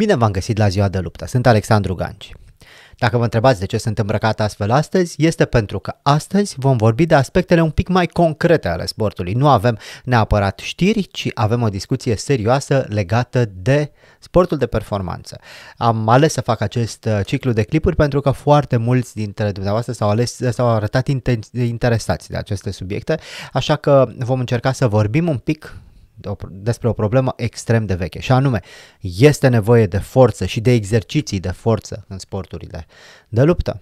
Bine v-am găsit la ziua de luptă, sunt Alexandru Ganci. Dacă vă întrebați de ce sunt îmbrăcat astfel astăzi, este pentru că astăzi vom vorbi de aspectele un pic mai concrete ale sportului. Nu avem neapărat știri, ci avem o discuție serioasă legată de sportul de performanță. Am ales să fac acest uh, ciclu de clipuri pentru că foarte mulți dintre dumneavoastră s-au, ales, uh, s-au arătat interesați de aceste subiecte, așa că vom încerca să vorbim un pic despre o problemă extrem de veche și anume este nevoie de forță și de exerciții de forță în sporturile de luptă.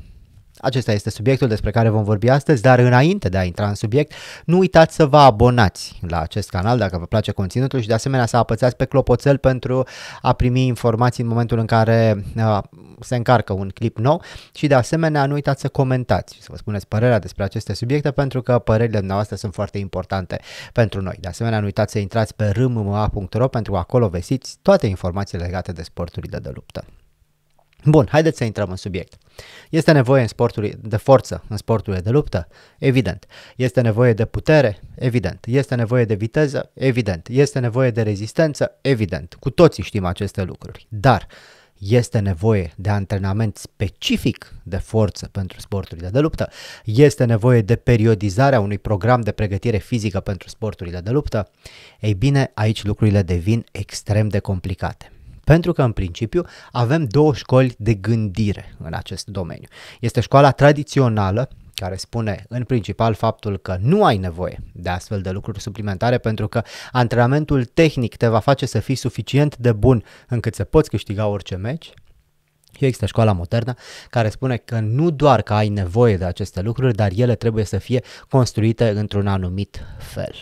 Acesta este subiectul despre care vom vorbi astăzi, dar înainte de a intra în subiect, nu uitați să vă abonați la acest canal dacă vă place conținutul și de asemenea să apățați pe clopoțel pentru a primi informații în momentul în care uh, se încarcă un clip nou și de asemenea nu uitați să comentați, să vă spuneți părerea despre aceste subiecte pentru că părerile noastre sunt foarte importante pentru noi. De asemenea nu uitați să intrați pe rmma.ro pentru că acolo vesiți toate informațiile legate de sporturile de luptă. Bun, haideți să intrăm în subiect. Este nevoie în sporturi de forță, în sporturile de luptă? Evident. Este nevoie de putere? Evident. Este nevoie de viteză? Evident. Este nevoie de rezistență? Evident. Cu toții știm aceste lucruri. Dar este nevoie de antrenament specific de forță pentru sporturile de luptă, este nevoie de periodizarea unui program de pregătire fizică pentru sporturile de luptă, ei bine, aici lucrurile devin extrem de complicate. Pentru că, în principiu, avem două școli de gândire în acest domeniu. Este școala tradițională, care spune în principal faptul că nu ai nevoie de astfel de lucruri suplimentare pentru că antrenamentul tehnic te va face să fii suficient de bun încât să poți câștiga orice meci. Există școala modernă care spune că nu doar că ai nevoie de aceste lucruri, dar ele trebuie să fie construite într-un anumit fel.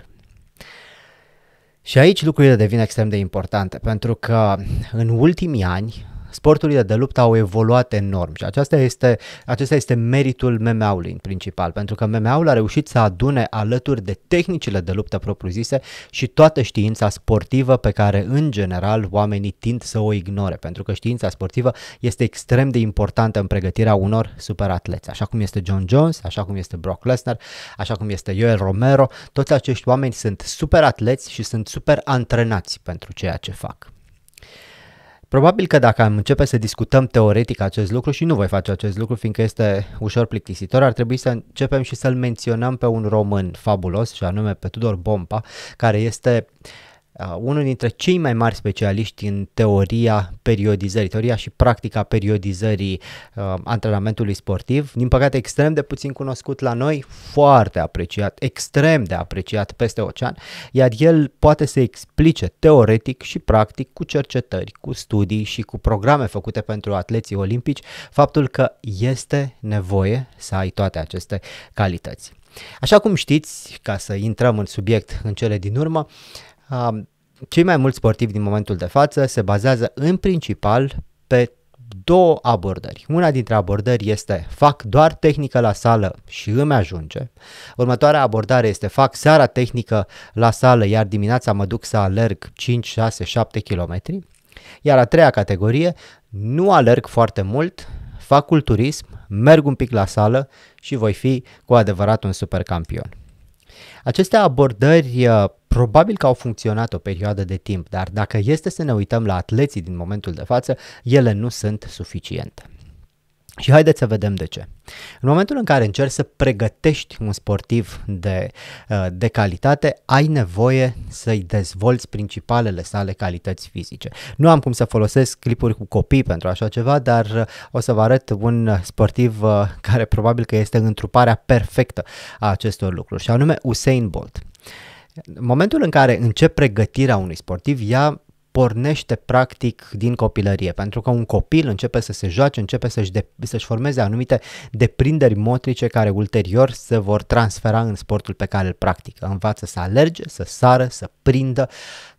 Și aici lucrurile devin extrem de importante, pentru că în ultimii ani sporturile de luptă au evoluat enorm și acesta este, acesta este meritul MMA-ului în principal, pentru că MMA-ul a reușit să adune alături de tehnicile de luptă propriu-zise și toată știința sportivă pe care în general oamenii tind să o ignore, pentru că știința sportivă este extrem de importantă în pregătirea unor superatleți, așa cum este John Jones, așa cum este Brock Lesnar, așa cum este Joel Romero, toți acești oameni sunt superatleți și sunt super antrenați pentru ceea ce fac. Probabil că dacă am începe să discutăm teoretic acest lucru și nu voi face acest lucru fiindcă este ușor plictisitor, ar trebui să începem și să-l menționăm pe un român fabulos și anume pe Tudor Bompa, care este uh, Uh, unul dintre cei mai mari specialiști în teoria periodizării, teoria și practica periodizării uh, antrenamentului sportiv, din păcate extrem de puțin cunoscut la noi, foarte apreciat, extrem de apreciat peste ocean, iar el poate să explice teoretic și practic cu cercetări, cu studii și cu programe făcute pentru atleții olimpici faptul că este nevoie să ai toate aceste calități. Așa cum știți, ca să intrăm în subiect în cele din urmă, Um, cei mai mulți sportivi din momentul de față se bazează în principal pe două abordări. Una dintre abordări este fac doar tehnică la sală și îmi ajunge. Următoarea abordare este fac seara tehnică la sală, iar dimineața mă duc să alerg 5, 6, 7 km. Iar a treia categorie, nu alerg foarte mult, fac culturism, merg un pic la sală și voi fi cu adevărat un super campion. Aceste abordări uh, probabil că au funcționat o perioadă de timp, dar dacă este să ne uităm la atleții din momentul de față, ele nu sunt suficiente. Și haideți să vedem de ce. În momentul în care încerci să pregătești un sportiv de, uh, de calitate, ai nevoie să-i dezvolți principalele sale calități fizice. Nu am cum să folosesc clipuri cu copii pentru așa ceva, dar uh, o să vă arăt un sportiv uh, care probabil că este întruparea perfectă a acestor lucruri, și anume Usain Bolt. În momentul în care încep pregătirea unui sportiv, ea pornește practic din copilărie, pentru că un copil începe să se joace, începe să-și, de, să-și formeze anumite deprinderi motrice care ulterior se vor transfera în sportul pe care îl practică. Învață să alerge, să sară, să prindă,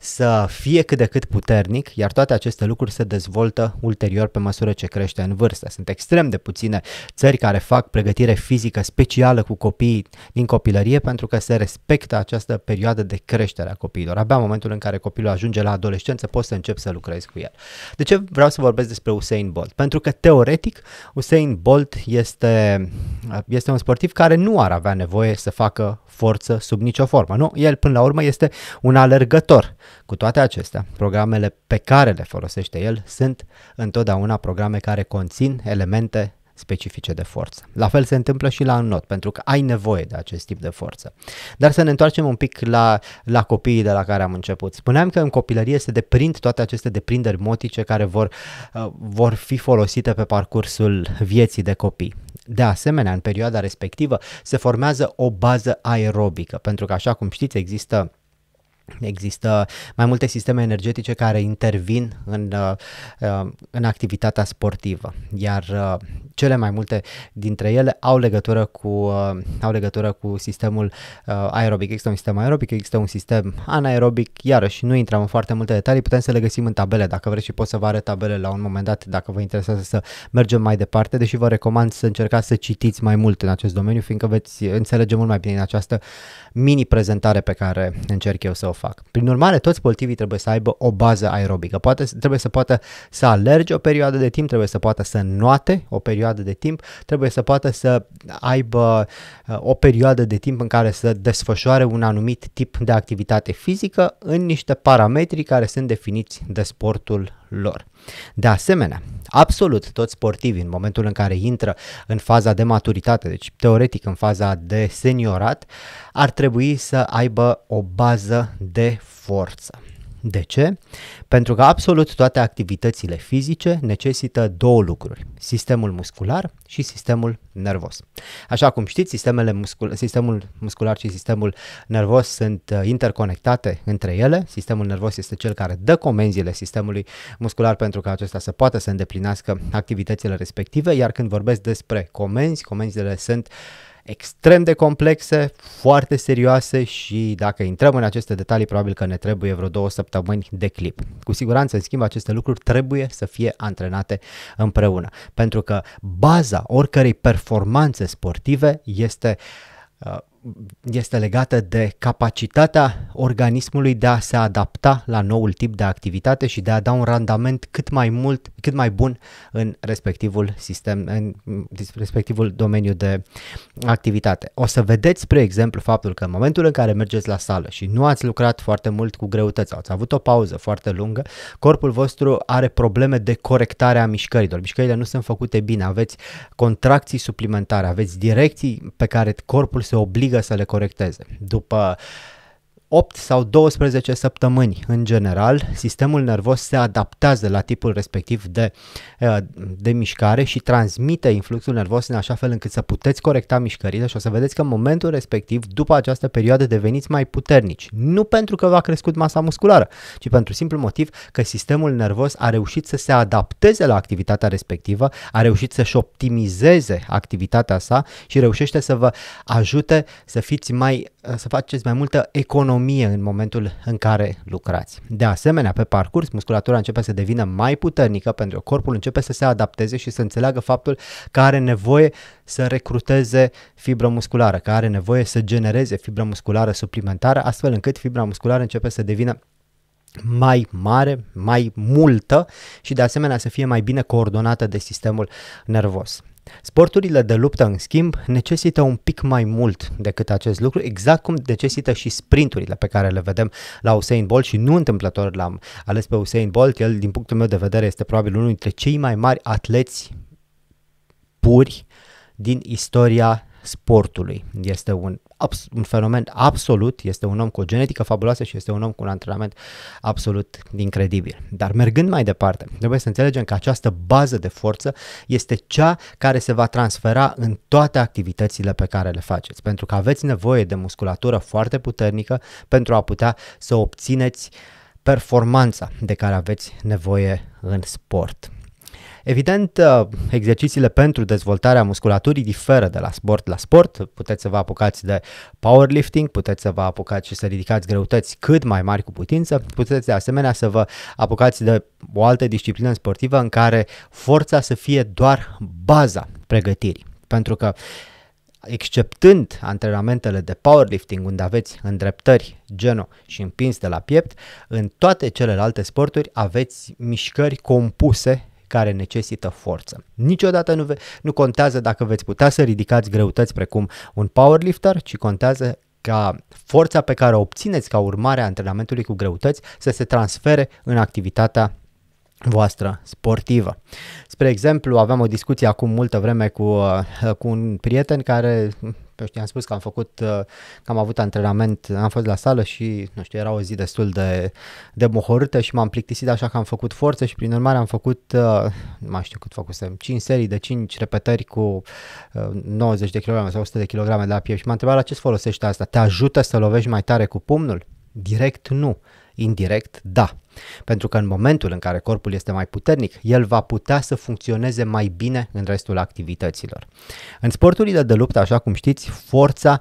să fie cât de cât puternic, iar toate aceste lucruri se dezvoltă ulterior pe măsură ce crește în vârstă. Sunt extrem de puține țări care fac pregătire fizică specială cu copiii din copilărie pentru că se respectă această perioadă de creștere a copiilor. Abia în momentul în care copilul ajunge la adolescență poți să începi să lucrezi cu el. De ce vreau să vorbesc despre Usain Bolt? Pentru că teoretic Usain Bolt este, este un sportiv care nu ar avea nevoie să facă forță sub nicio formă. Nu, el până la urmă este un alergător cu toate acestea, programele pe care le folosește el sunt întotdeauna programe care conțin elemente specifice de forță. La fel se întâmplă și la not, pentru că ai nevoie de acest tip de forță. Dar să ne întoarcem un pic la, la copiii de la care am început. Spuneam că în copilărie se deprind toate aceste deprinderi motice care vor, uh, vor fi folosite pe parcursul vieții de copii. De asemenea, în perioada respectivă se formează o bază aerobică, pentru că, așa cum știți, există Există mai multe sisteme energetice care intervin în, uh, uh, în activitatea sportivă, iar uh, cele mai multe dintre ele au legătură cu, au legătură cu sistemul aerobic. Există un sistem aerobic, există un sistem anaerobic, iarăși nu intrăm în foarte multe detalii, putem să le găsim în tabele, dacă vreți și pot să vă arăt tabele la un moment dat, dacă vă interesează să mergem mai departe, deși vă recomand să încercați să citiți mai mult în acest domeniu, fiindcă veți înțelege mult mai bine în această mini-prezentare pe care încerc eu să o fac. Prin urmare, toți sportivii trebuie să aibă o bază aerobică. Poate, trebuie să poată să alerge o perioadă de timp, trebuie să poată să noate o perioadă de timp, trebuie să poată să aibă uh, o perioadă de timp în care să desfășoare un anumit tip de activitate fizică în niște parametri care sunt definiți de sportul lor. De asemenea, absolut toți sportivii în momentul în care intră în faza de maturitate, deci teoretic în faza de seniorat, ar trebui să aibă o bază de forță. De ce? Pentru că absolut toate activitățile fizice necesită două lucruri, sistemul muscular și sistemul nervos. Așa cum știți, sistemele muscul- sistemul muscular și sistemul nervos sunt uh, interconectate între ele. Sistemul nervos este cel care dă comenzile sistemului muscular pentru că acesta să poată să îndeplinească activitățile respective, iar când vorbesc despre comenzi, comenzile sunt uh, extrem de complexe, foarte serioase și dacă intrăm în aceste detalii probabil că ne trebuie vreo două săptămâni de clip. Cu siguranță, în schimb, aceste lucruri trebuie să fie antrenate împreună, pentru că baza oricărei performanțe sportive este uh, este legată de capacitatea organismului de a se adapta la noul tip de activitate și de a da un randament cât mai mult, cât mai bun în respectivul sistem, în respectivul domeniu de activitate. O să vedeți, spre exemplu, faptul că în momentul în care mergeți la sală și nu ați lucrat foarte mult cu greutăți, ați avut o pauză foarte lungă, corpul vostru are probleme de corectare a mișcărilor. Mișcările nu sunt făcute bine, aveți contracții suplimentare, aveți direcții pe care corpul se obligă obligă să le corecteze. După 8 sau 12 săptămâni în general, sistemul nervos se adaptează la tipul respectiv de, uh, de mișcare și transmite influxul nervos în așa fel încât să puteți corecta mișcările și o să vedeți că în momentul respectiv, după această perioadă, deveniți mai puternici. Nu pentru că v-a crescut masa musculară, ci pentru simplu motiv că sistemul nervos a reușit să se adapteze la activitatea respectivă, a reușit să-și optimizeze activitatea sa și reușește să vă ajute să fiți mai, să faceți mai multă economie autonomie în momentul în care lucrați. De asemenea, pe parcurs, musculatura începe să devină mai puternică pentru că corpul începe să se adapteze și să înțeleagă faptul că are nevoie să recruteze fibră musculară, că are nevoie să genereze fibră musculară suplimentară, astfel încât fibra musculară începe să devină mai mare, mai multă și de asemenea să fie mai bine coordonată de sistemul nervos. Sporturile de luptă, în schimb, necesită un pic mai mult decât acest lucru, exact cum necesită și sprinturile pe care le vedem la Usain Bolt și nu întâmplător l-am ales pe Usain Bolt, el din punctul meu de vedere este probabil unul dintre cei mai mari atleți puri din istoria sportului. Este un, abs- un fenomen absolut, este un om cu o genetică fabuloasă și este un om cu un antrenament absolut incredibil. Dar mergând mai departe, trebuie să înțelegem că această bază de forță este cea care se va transfera în toate activitățile pe care le faceți, pentru că aveți nevoie de musculatură foarte puternică pentru a putea să obțineți performanța de care aveți nevoie în sport. Evident, uh, exercițiile pentru dezvoltarea musculaturii diferă de la sport la sport. Puteți să vă apucați de powerlifting, puteți să vă apucați și să ridicați greutăți cât mai mari cu putință, puteți de asemenea să vă apucați de o altă disciplină sportivă în care forța să fie doar baza pregătirii. Pentru că exceptând antrenamentele de powerlifting unde aveți îndreptări, geno și împins de la piept, în toate celelalte sporturi aveți mișcări compuse care necesită forță. Niciodată nu, ve- nu contează dacă veți putea să ridicați greutăți precum un powerlifter, ci contează ca forța pe care o obțineți ca urmare a antrenamentului cu greutăți să se transfere în activitatea voastră sportivă. Spre exemplu, aveam o discuție acum multă vreme cu, uh, cu un prieten care pe știu, am spus că am făcut, uh, că am avut antrenament, am fost la sală și, nu știu, era o zi destul de, de mohorâtă și m-am plictisit așa că am făcut forță și prin urmare am făcut, uh, nu mai știu cât făcusem, 5 serii de 5 repetări cu 90 uh, de kg sau 100 de kg de la piept și m-am întrebat la ce folosește asta, te ajută să lovești mai tare cu pumnul? Direct nu. Indirect, da. Pentru că în momentul în care corpul este mai puternic, el va putea să funcționeze mai bine în restul activităților. În sporturile de luptă, așa cum știți, forța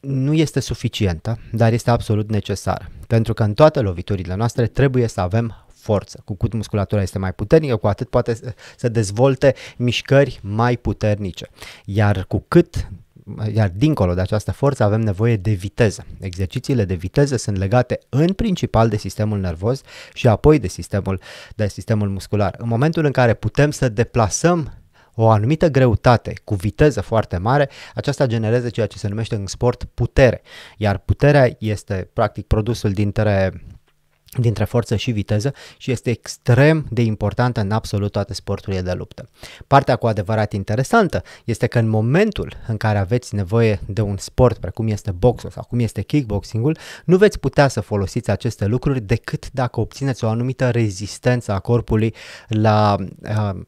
nu este suficientă, dar este absolut necesară. Pentru că în toate loviturile noastre trebuie să avem forță. Cu cât musculatura este mai puternică, cu atât poate să dezvolte mișcări mai puternice. Iar cu cât iar dincolo de această forță avem nevoie de viteză. Exercițiile de viteză sunt legate în principal de sistemul nervos și apoi de sistemul, de sistemul muscular. În momentul în care putem să deplasăm o anumită greutate cu viteză foarte mare, aceasta generează ceea ce se numește în sport putere. Iar puterea este practic produsul dintre dintre forță și viteză și este extrem de importantă în absolut toate sporturile de luptă. Partea cu adevărat interesantă este că în momentul în care aveți nevoie de un sport precum este boxul sau cum este kickboxingul, nu veți putea să folosiți aceste lucruri decât dacă obțineți o anumită rezistență a corpului la, uh,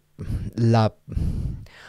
la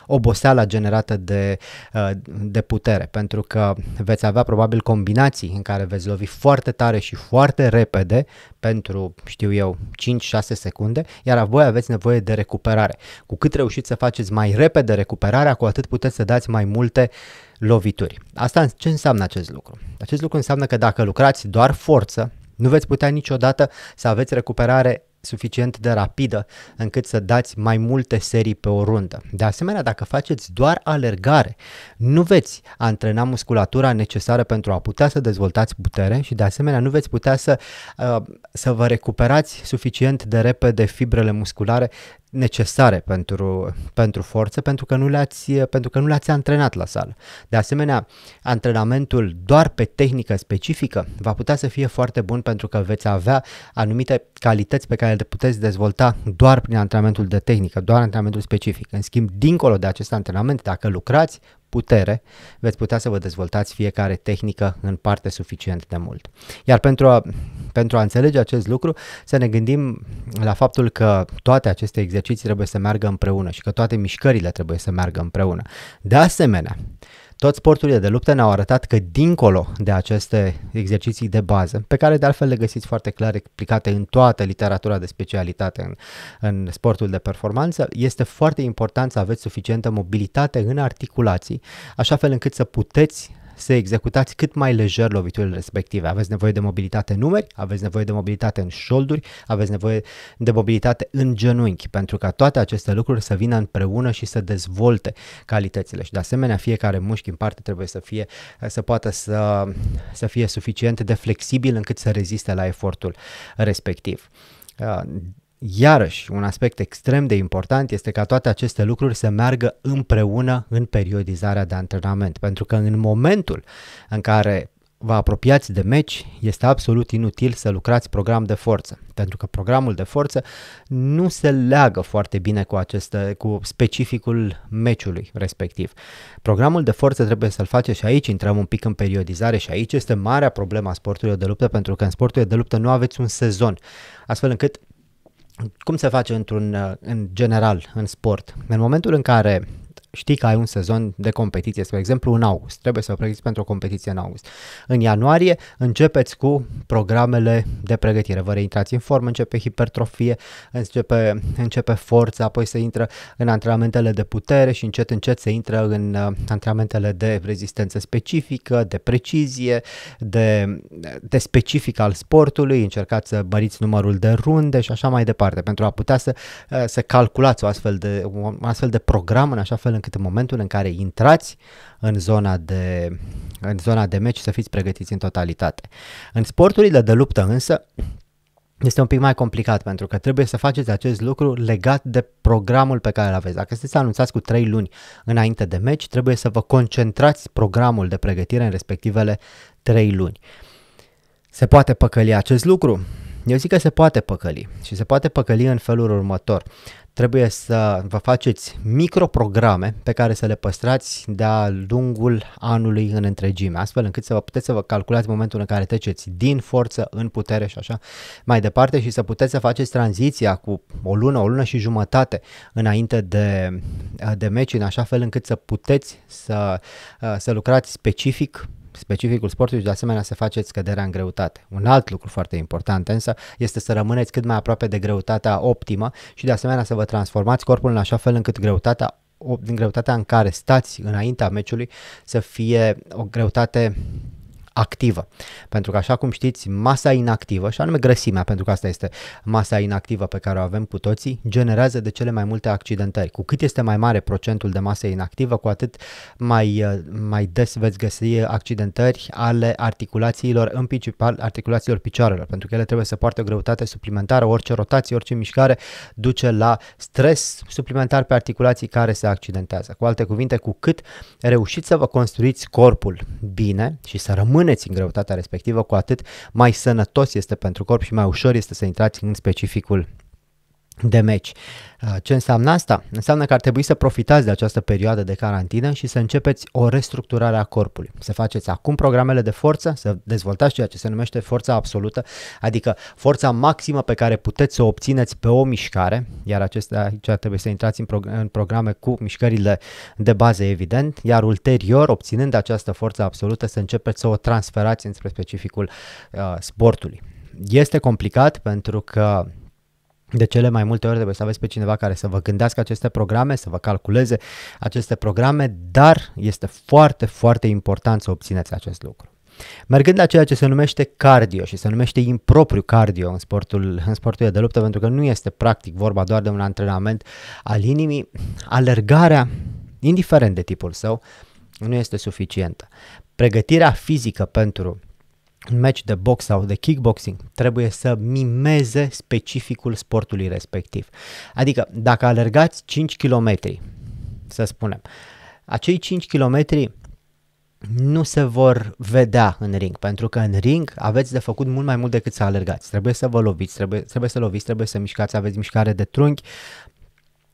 oboseala generată de, uh, de putere, pentru că veți avea probabil combinații în care veți lovi foarte tare și foarte repede pentru, știu eu, 5-6 secunde, iar voi aveți nevoie de recuperare. Cu cât reușiți să faceți mai repede recuperarea, cu atât puteți să dați mai multe lovituri. Asta ce înseamnă acest lucru? Acest lucru înseamnă că dacă lucrați doar forță, nu veți putea niciodată să aveți recuperare suficient de rapidă încât să dați mai multe serii pe o rundă. De asemenea, dacă faceți doar alergare, nu veți antrena musculatura necesară pentru a putea să dezvoltați putere și de asemenea nu veți putea să, uh, să vă recuperați suficient de repede fibrele musculare necesare pentru, pentru forță pentru că, nu le-ați, pentru că nu le-ați antrenat la sală. De asemenea, antrenamentul doar pe tehnică specifică va putea să fie foarte bun pentru că veți avea anumite calități pe care care le puteți dezvolta doar prin antrenamentul de tehnică, doar antrenamentul specific. În schimb, dincolo de acest antrenament, dacă lucrați putere, veți putea să vă dezvoltați fiecare tehnică în parte suficient de mult. Iar pentru a, pentru a înțelege acest lucru, să ne gândim la faptul că toate aceste exerciții trebuie să meargă împreună și că toate mișcările trebuie să meargă împreună. De asemenea, tot sporturile de luptă ne-au arătat că dincolo de aceste exerciții de bază, pe care de altfel le găsiți foarte clar explicate în toată literatura de specialitate în, în sportul de performanță, este foarte important să aveți suficientă mobilitate în articulații, așa fel încât să puteți să executați cât mai lejer loviturile respective. Aveți nevoie de mobilitate în numeri, aveți nevoie de mobilitate în șolduri, aveți nevoie de mobilitate în genunchi, pentru ca toate aceste lucruri să vină împreună și să dezvolte calitățile. Și de asemenea, fiecare mușchi în parte trebuie să fie să poată să, să fie suficient de flexibil încât să reziste la efortul respectiv Iarăși, un aspect extrem de important este ca toate aceste lucruri să meargă împreună în periodizarea de antrenament, pentru că în momentul în care vă apropiați de meci, este absolut inutil să lucrați program de forță, pentru că programul de forță nu se leagă foarte bine cu, aceste, cu specificul meciului respectiv. Programul de forță trebuie să-l faceți și aici, intrăm un pic în periodizare și aici este marea problema sportului de luptă, pentru că în sportul de luptă nu aveți un sezon, astfel încât cum se face într-un, uh, în general în sport? În momentul în care știi că ai un sezon de competiție, spre exemplu în august, trebuie să pregătiți pentru o competiție în august. În ianuarie începeți cu programele de pregătire, vă reintrați în formă, începe hipertrofie, începe, începe forță, apoi se intră în antrenamentele de putere și încet încet se intră în uh, antrenamentele de rezistență specifică, de precizie, de, de specific al sportului, încercați să măriți numărul de runde și așa mai departe, pentru a putea să, uh, să calculați o astfel de, un astfel de program în așa fel încât în momentul în care intrați în zona de, în zona de meci să fiți pregătiți în totalitate. În sporturile de luptă însă, este un pic mai complicat pentru că trebuie să faceți acest lucru legat de programul pe care îl aveți. Dacă sunteți anunțați cu 3 luni înainte de meci, trebuie să vă concentrați programul de pregătire în respectivele 3 luni. Se poate păcăli acest lucru? Eu zic că se poate păcăli și se poate păcăli în felul următor. Trebuie să vă faceți microprograme pe care să le păstrați de-a lungul anului în întregime, astfel încât să vă puteți să vă calculați momentul în care treceți din forță în putere și așa mai departe și să puteți să faceți tranziția cu o lună, o lună și jumătate înainte de, de meci, în așa fel încât să puteți să, să lucrați specific specificul sportului și de asemenea să faceți scăderea în greutate. Un alt lucru foarte important însă este să rămâneți cât mai aproape de greutatea optimă și de asemenea să vă transformați corpul în așa fel încât greutatea din greutatea în care stați înaintea meciului să fie o greutate activă. Pentru că, așa cum știți, masa inactivă, și anume grăsimea, pentru că asta este masa inactivă pe care o avem cu toții, generează de cele mai multe accidentări. Cu cât este mai mare procentul de masă inactivă, cu atât mai, uh, mai des veți găsi uh, accidentări ale articulațiilor, în principal articulațiilor picioarelor, pentru că ele trebuie să poartă o greutate suplimentară, orice rotație, orice mișcare duce la stres suplimentar pe articulații care se accidentează. Cu alte cuvinte, cu cât reușiți să vă construiți corpul bine și să rămâneți rămâneți în greutatea respectivă, cu atât mai sănătos este pentru corp și mai ușor este să intrați în specificul de meci. Uh, ce înseamnă asta? Înseamnă că ar trebui să profitați de această perioadă de carantină și să începeți o restructurare a corpului. Să faceți acum programele de forță, să dezvoltați ceea ce se numește forța absolută, adică forța maximă pe care puteți să o obțineți pe o mișcare, iar acestea, aici trebuie să intrați în, prog- în programe cu mișcările de bază, evident, iar ulterior, obținând această forță absolută, să începeți să o transferați înspre specificul uh, sportului. Este complicat pentru că de cele mai multe ori trebuie să aveți pe cineva care să vă gândească aceste programe, să vă calculeze aceste programe, dar este foarte, foarte important să obțineți acest lucru. Mergând la ceea ce se numește cardio și se numește impropriu cardio în sportul, în sportul de luptă, pentru că nu este practic vorba doar de un antrenament al inimii, alergarea, indiferent de tipul său, nu este suficientă. Pregătirea fizică pentru un meci de box sau de kickboxing trebuie să mimeze specificul sportului respectiv. Adică dacă alergați 5 km, să spunem, acei 5 km nu se vor vedea în ring, pentru că în ring aveți de făcut mult mai mult decât să alergați. Trebuie să vă loviți, trebuie, trebuie să loviți, trebuie să mișcați, aveți mișcare de trunchi,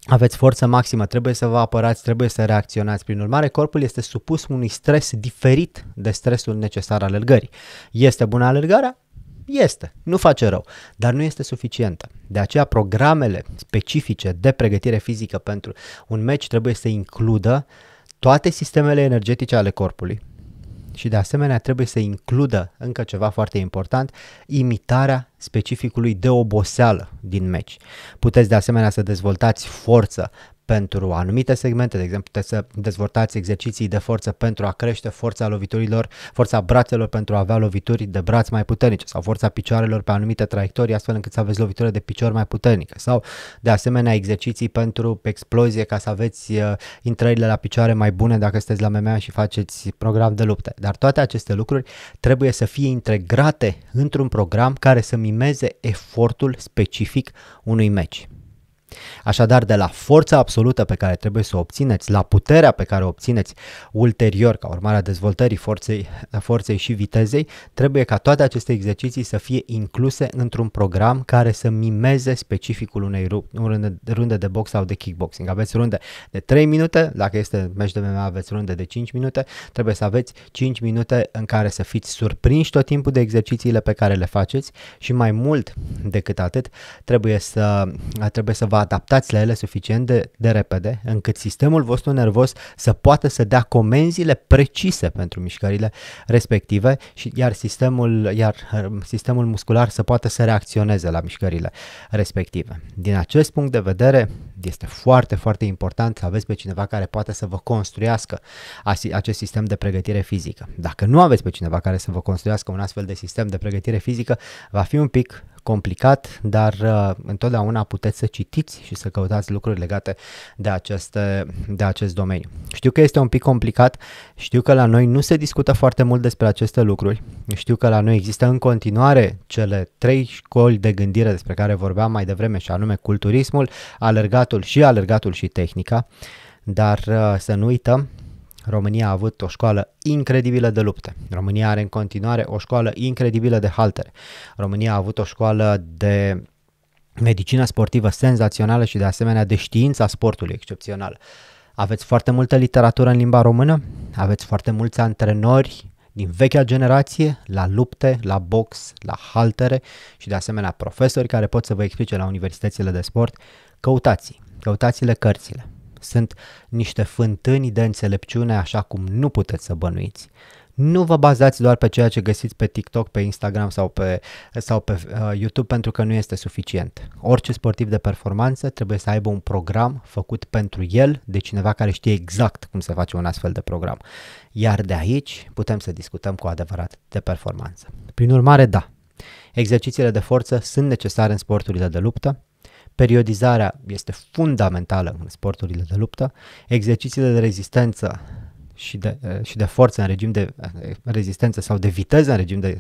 aveți forță maximă, trebuie să vă apărați, trebuie să reacționați. Prin urmare, corpul este supus unui stres diferit de stresul necesar alergării. Este bună alergarea? Este, nu face rău, dar nu este suficientă. De aceea programele specifice de pregătire fizică pentru un meci trebuie să includă toate sistemele energetice ale corpului, și de asemenea trebuie să includă încă ceva foarte important, imitarea specificului de oboseală din meci. Puteți de asemenea să dezvoltați forță pentru anumite segmente, de exemplu, puteți să dezvoltați exerciții de forță pentru a crește forța loviturilor, forța brațelor pentru a avea lovituri de braț mai puternice sau forța picioarelor pe anumite traiectorii, astfel încât să aveți lovitură de picior mai puternică sau, de asemenea, exerciții pentru explozie ca să aveți uh, intrările la picioare mai bune dacă sunteți la MMA și faceți program de lupte. Dar toate aceste lucruri trebuie să fie integrate într-un program care să mimeze efortul specific unui meci. Așadar, de la forța absolută pe care trebuie să o obțineți, la puterea pe care o obțineți ulterior, ca urmare a dezvoltării forței, forței și vitezei, trebuie ca toate aceste exerciții să fie incluse într-un program care să mimeze specificul unei runde, runde de box sau de kickboxing. Aveți runde de 3 minute, dacă este meci de MMA aveți runde de 5 minute, trebuie să aveți 5 minute în care să fiți surprinși tot timpul de exercițiile pe care le faceți și mai mult decât atât, trebuie să, trebuie să vă adaptați la ele suficient de, de repede încât sistemul vostru nervos să poată să dea comenzile precise pentru mișcările respective și iar sistemul, iar uh, sistemul muscular să poată să reacționeze la mișcările respective. Din acest punct de vedere, este foarte, foarte important să aveți pe cineva care poate să vă construiască acest sistem de pregătire fizică. Dacă nu aveți pe cineva care să vă construiască un astfel de sistem de pregătire fizică, va fi un pic complicat, dar uh, întotdeauna puteți să citiți și să căutați lucruri legate de, aceste, de acest domeniu. Știu că este un pic complicat, știu că la noi nu se discută foarte mult despre aceste lucruri, știu că la noi există în continuare cele trei școli de gândire despre care vorbeam mai devreme și anume culturismul, alergatul și alergatul și tehnica, dar uh, să nu uităm România a avut o școală incredibilă de lupte. România are în continuare o școală incredibilă de haltere. România a avut o școală de medicină sportivă senzațională și de asemenea de știința sportului excepțională. Aveți foarte multă literatură în limba română, aveți foarte mulți antrenori din vechea generație la lupte, la box, la haltere și de asemenea profesori care pot să vă explice la universitățile de sport. Căutați, căutați-le cărțile sunt niște fântâni de înțelepciune așa cum nu puteți să bănuiți. Nu vă bazați doar pe ceea ce găsiți pe TikTok, pe Instagram sau pe, sau pe uh, YouTube pentru că nu este suficient. Orice sportiv de performanță trebuie să aibă un program făcut pentru el de cineva care știe exact cum se face un astfel de program. Iar de aici putem să discutăm cu adevărat de performanță. Prin urmare, da, exercițiile de forță sunt necesare în sporturile de luptă, Periodizarea este fundamentală în sporturile de luptă. Exercițiile de rezistență și de, eh, și de forță în regim de eh, rezistență sau de viteză în regim de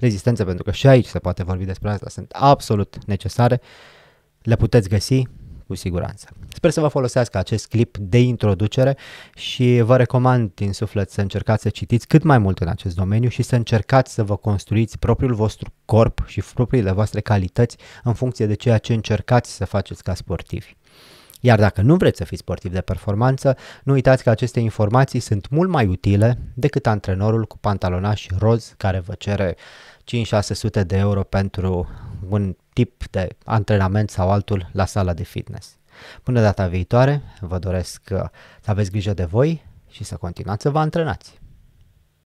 rezistență, pentru că și aici se poate vorbi despre asta, sunt absolut necesare. Le puteți găsi cu siguranță. Sper să vă folosească acest clip de introducere și vă recomand din suflet să încercați să citiți cât mai mult în acest domeniu și să încercați să vă construiți propriul vostru corp și propriile voastre calități în funcție de ceea ce încercați să faceți ca sportivi. Iar dacă nu vreți să fiți sportiv de performanță, nu uitați că aceste informații sunt mult mai utile decât antrenorul cu pantalonaș roz care vă cere 5-600 de euro pentru un tip de antrenament sau altul la sala de fitness. Până data viitoare, vă doresc uh, să aveți grijă de voi și să continuați să vă antrenați.